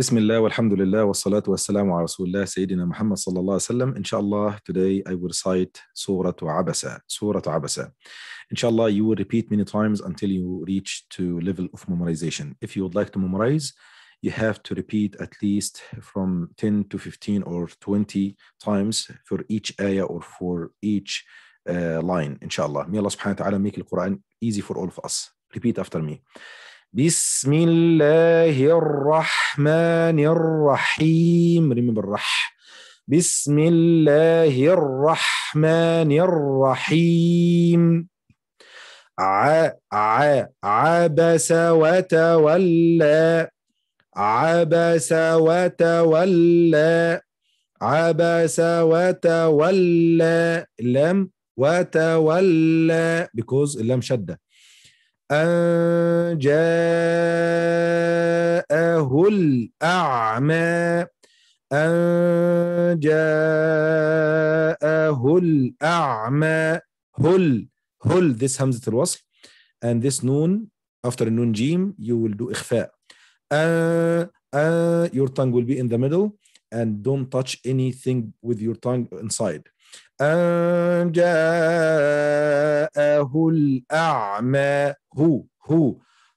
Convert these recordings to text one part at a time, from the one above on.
بسم الله والحمد لله والصلاة والسلام على رسول الله سيدنا محمد صلى الله عليه وسلم إن شاء الله today I will recite سورة عبسة سورة عبسة إن شاء الله you will repeat many times until you reach to level of memorization if you would like to memorize you have to repeat at least from 10 to 15 or 20 times for each ayah or for each uh, line إن شاء الله may Allah wa ta'ala make Quran easy for all of us repeat after me بسم الله الرحمن الرحيم ريم بالرح بسم الله الرحمن الرحيم ع عبس وتولى عبس وتولى عبس وتولى لم وتولى because اللام شده أن جاءه الأعمى أن جاءه الأعمى هل هل this همزة الوصل and this noon after noon جيم you will do إخفاء uh, uh, your tongue will be in the middle and don't touch anything with your tongue inside أن جاءه الأعمى هو هو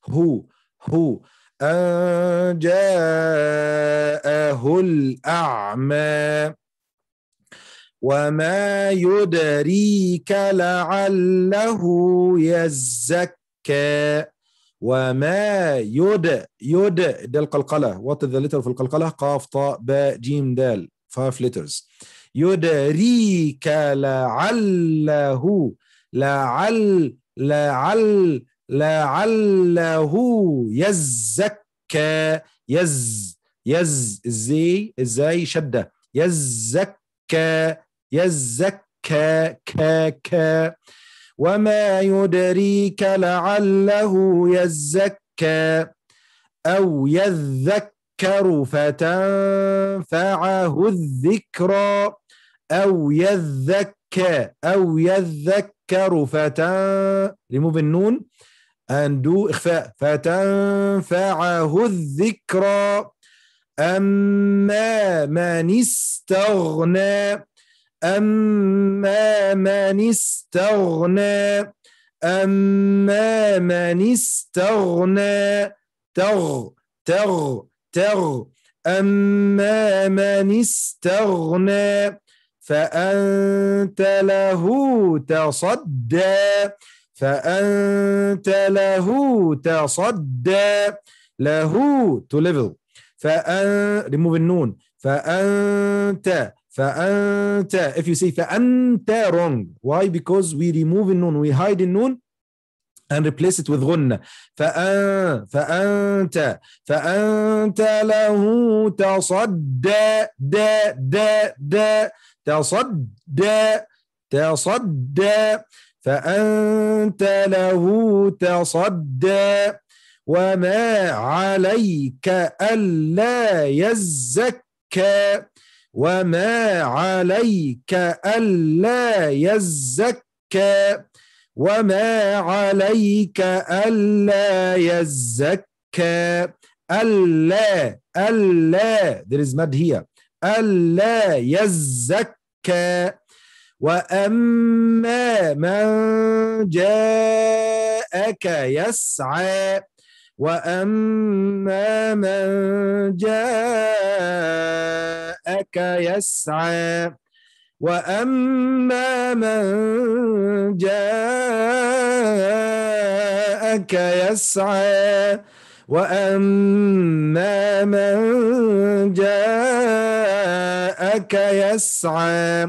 هو هو أن جاءه الأعمى وما يدريك لعله يزكى وما يد يد ده القلقلة what ذا the letter في القلقلة قاف طاء باء جيم دال five letters يدريك لعله لعل لعل لعله يزكى يز يز ازاي ازاي شده يزكى يزكى كا كا وما يدريك لعله يزكى او يذكر فتنفعه الذكرى أو يذكى أو يذكر فتن ريموف النون أندو إخفاء فتنفعه الذكرى أما من استغنى أما من استغنى أما من استغنى تغ تغ تغ أما من استغنى فأنت له تصدى فأنت له تصدى له to level فأن remove النون فأنت فأنت if you say فأنت wrong why because we remove النون we hide النون and replace it with غنة فأن فأنت فأنت له تصدى دا دا دا تصدى تصدى فأنت له تصدى وما عليك ألا يزكى وما عليك ألا يزكى وما عليك ألا يزكى ألا ألا there is mad here ألا يزكى وأما من جاءك يسعى وأما من جاءك يسعى وأما من جاءك يسعى وأما من جاءك يسعى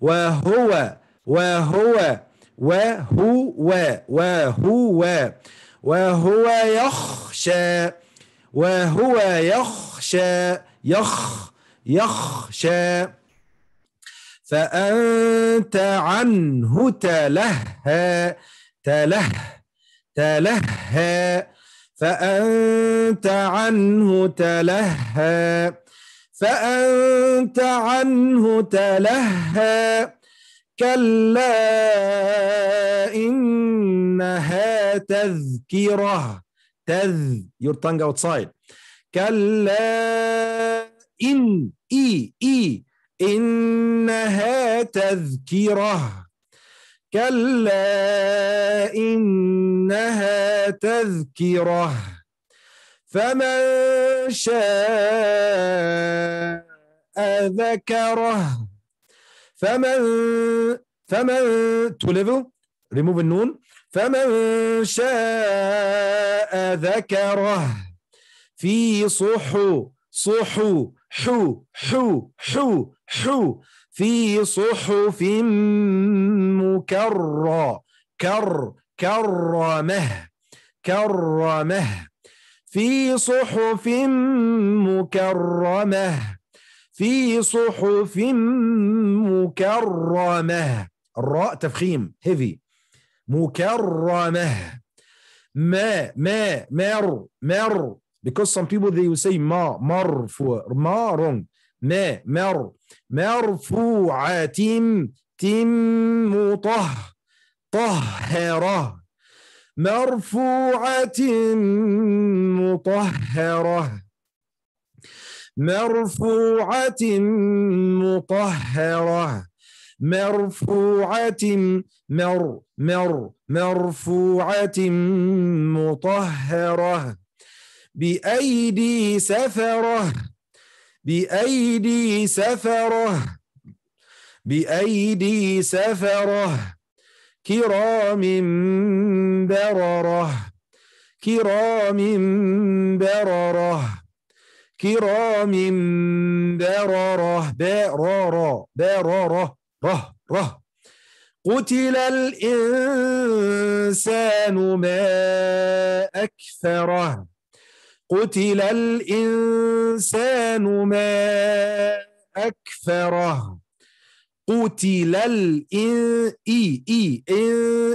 وهو وهو وهو وهو وهو يخشى وهو يخشى يخ يخشى فأنت عنه تلهى تلهى تلهى فأنت عنه تلهى فأنت عنه تلهى كلا إنها تذكرة تذ your tongue outside كلا إن إي إي إنها تذكرة كلا إنها تذكرة فمن شاء ذكره فمن فمن تو level النون فمن شاء ذكره في صحو صحو حو حو حو حو في صحف مكر كر كرمه كرمه في صحف مكرمه في صحف مكرمه الراء تفخيم هيفي مكرمه ما ما مر مر because some people they will say ما مر for ma wrong ما مر مرفوعة تيم تيم مطه طهرة مرفوعة مطهرة مرفوعة مطهرة مرفوعة مر مر مرفوعة مطهرة بأيدي سفرة بأيدي سفرة بأيدي سفرة كرام بررة كرام بررة كرام بررة بررة بررة ره ره قتل الإنسان ما أكثره قتل الإنسان ما أكفره قتل الإن إي إي إن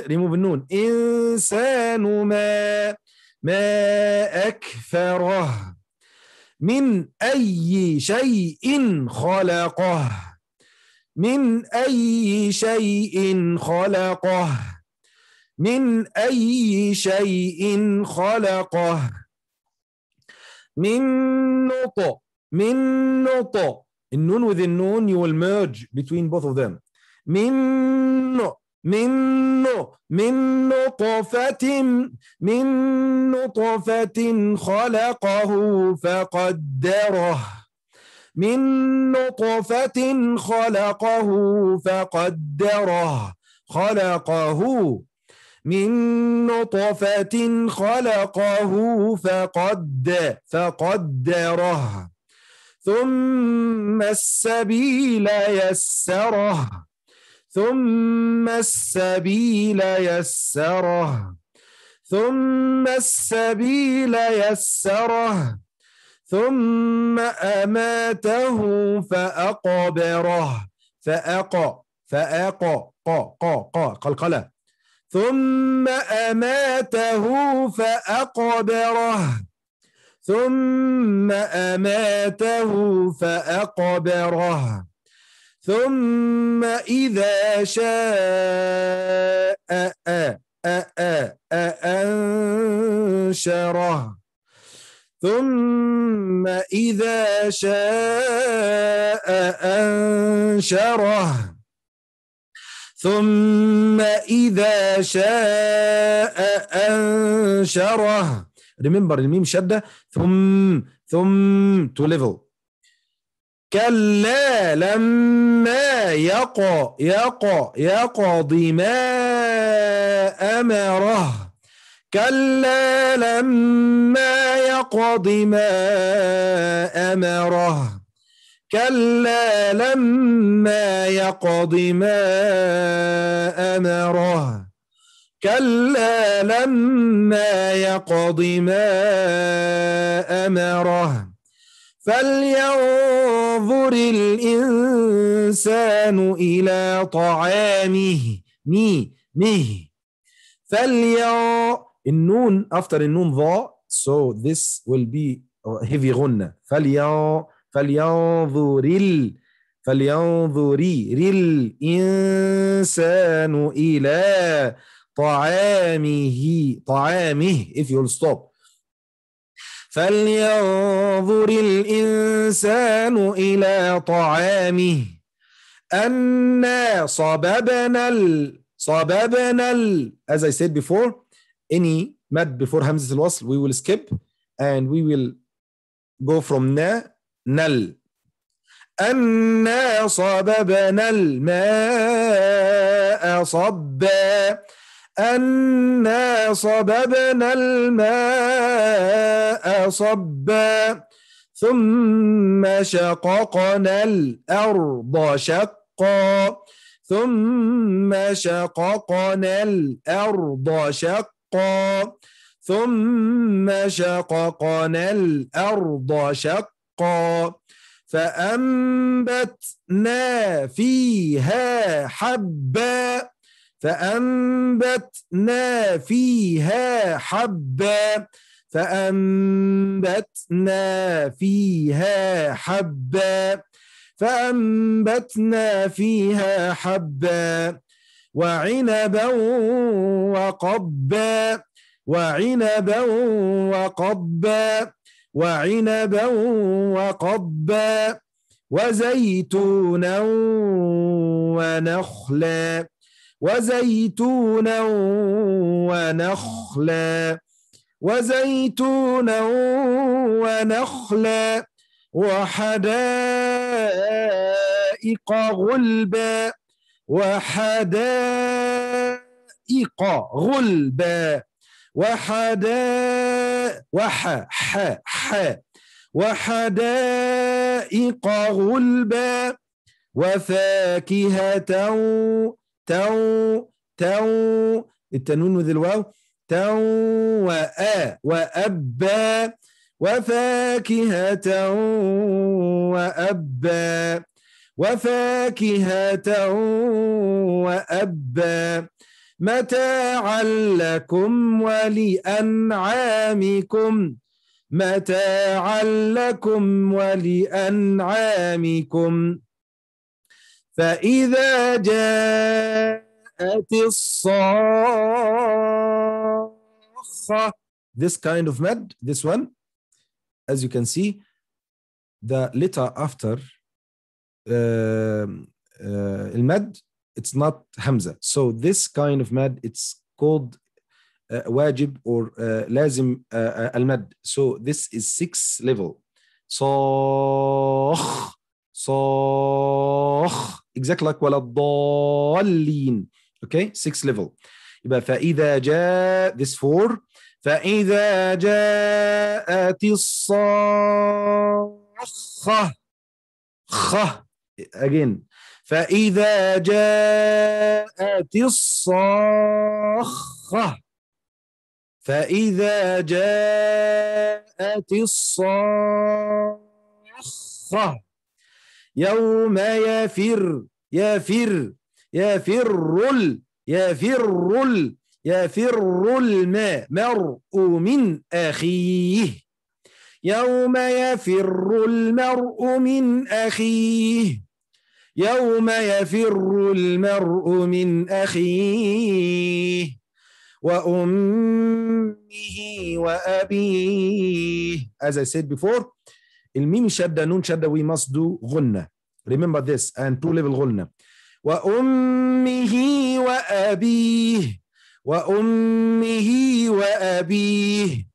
ريموف النون إنسان ما ما أكفره من أي شيء خلقه من أي شيء خلقه من أي شيء خلقه من نقطة من نقطة النون with النون you will merge between both of them من من من نطفة من نطفة خلقه فقدره من نطفة خلقه فقدره خلقه من نطفة خلقه فقد فقدره ثم السبيل يسره ثم السبيل يسره ثم السبيل يسره ثم أماته فأقبره فأق فأق ق ق ق قلقلة ثم أماته فأقبره ثم أماته فأقبره ثم إذا شاء أنشره ثم إذا شاء أنشره ثم إذا شاء أنشره remember الميم شدة ثم ثم to level كلا لما يق يق يقضي ما أمره كلا لما يقضي ما أمره كلا لما يقض ما امره كلا لما يقض ما امره فلينظر الانسان الى طعامه مي مي فليا النون after النون ضاء so this will be heavy غنة فليا فلينظر ال فلينظر الإنسان إلى طعامه طعامه if you'll stop فلينظر الإنسان إلى طعامه أنا صببنا ال صببنا ال as I said before any mad before همزة الوصل we will skip and we will go from na نل أنا صببنا الماء صبا أنا صببنا الماء صبا ثم شققنا الأرض شقا ثم شققنا الأرض شقا ثم شققنا الأرض شقا شقا فأنبتنا فيها حبا فأنبتنا فيها حبا فأنبتنا فيها حبا فأنبتنا فيها حبا وعنبا وقبا وعنبا وقبا وعنبا وقبا وزيتونا ونخلا وزيتونا ونخلا وزيتونا ونخلا وحدائق غلبا وحدائق غلبا وحدا وح ح ح وحدائق غلبا وفاكهة تو تو التنوين وذي الواو تو وأ وأبا وفاكهة وأبا وفاكهة وأبا متاعا لكم ولأنعامكم متاعا لكم ولأنعامكم فإذا جاءت الصاخة this kind of mad this one as you can see the letter after uh, uh, المد it's not hamza so this kind of mad it's called uh, wajib or uh, lazim uh, al-mad so this is sixth level so so exactly like ولا الضالين okay sixth level يبقى فإذا جاء this four فإذا جاءت الصاخة خ again فإذا جاءت الصاخة فإذا جاءت الصاخة يوم يفر يفر يفر ال يفر ال يفر المرء من أخيه يوم يفر المرء من أخيه يوم يفر المرء من أخيه وأمه وأبيه As I said before الميم شدة نون شدة we must do غنة Remember this and two level غنة وأمه وأبيه وأمه وأبيه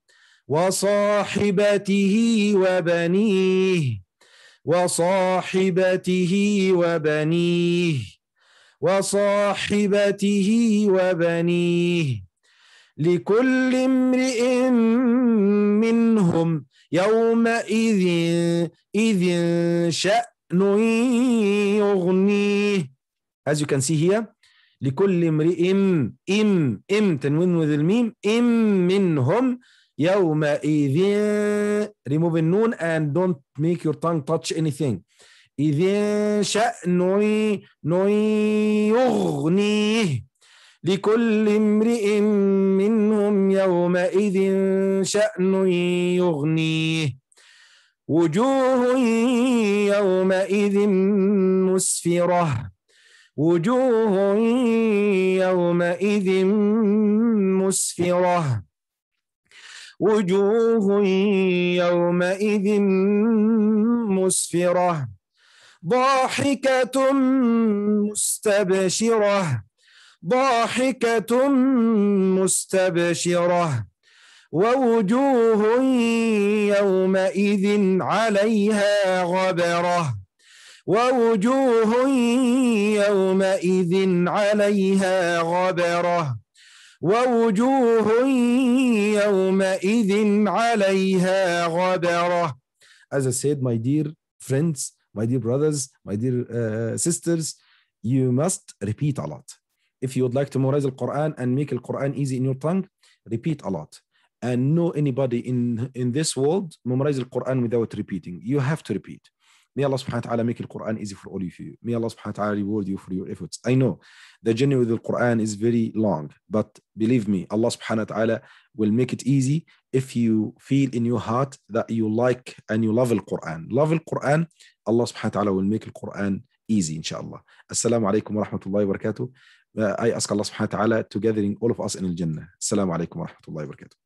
وصاحبته وبنيه وصاحبته وبنيه وصاحبته وبنيه لكل امرئ منهم يومئذ إذ شأن يغنيه As you can see here لكل امرئ إم إم تنوين with الميم إم منهم يومئذ remove النون and don't make your tongue touch anything إذ شأن نوي يغنيه لكل امرئ منهم يومئذ شأن يغنيه وجوه يومئذ مسفرة وجوه يومئذ مسفرة وجوه يومئذ مسفرة ضاحكة مستبشرة ضاحكة مستبشرة ووجوه يومئذ عليها غبره ووجوه يومئذ عليها غبره ووجوه يومئذ عليها غبرة As I said, my dear friends, my dear brothers, my dear uh, sisters, you must repeat a lot. If you would like to memorize the Quran and make the Quran easy in your tongue, repeat a lot. And no anybody in, in this world memorize the Quran without repeating. You have to repeat. May Allah subhanahu wa ta'ala make the Quran easy for all of you. May Allah subhanahu wa ta'ala reward you for your efforts. I know the journey with the Quran is very long, but believe me, Allah subhanahu wa ta'ala will make it easy if you feel in your heart that you like and you love the Quran. Love the Quran, Allah subhanahu wa ta'ala will make the Quran easy, inshallah. Assalamu alaikum wa rahmatullahi wa barakatuh. Uh, I ask Allah subhanahu wa ta'ala to gathering all of us in the Jannah. Assalamu alaikum wa rahmatullahi wa barakatuh.